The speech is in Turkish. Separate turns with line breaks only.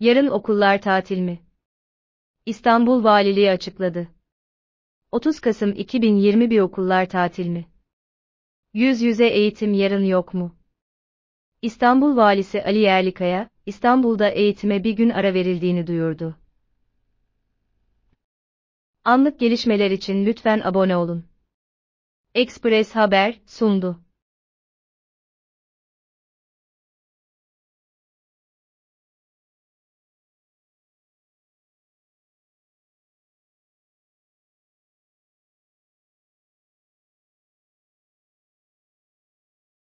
Yarın okullar tatil mi? İstanbul Valiliği açıkladı. 30 Kasım 2021 okullar tatil mi? Yüz yüze eğitim yarın yok mu? İstanbul Valisi Ali Yerlikaya, İstanbul'da eğitime bir gün ara verildiğini duyurdu. Anlık gelişmeler için lütfen abone olun. Express Haber sundu.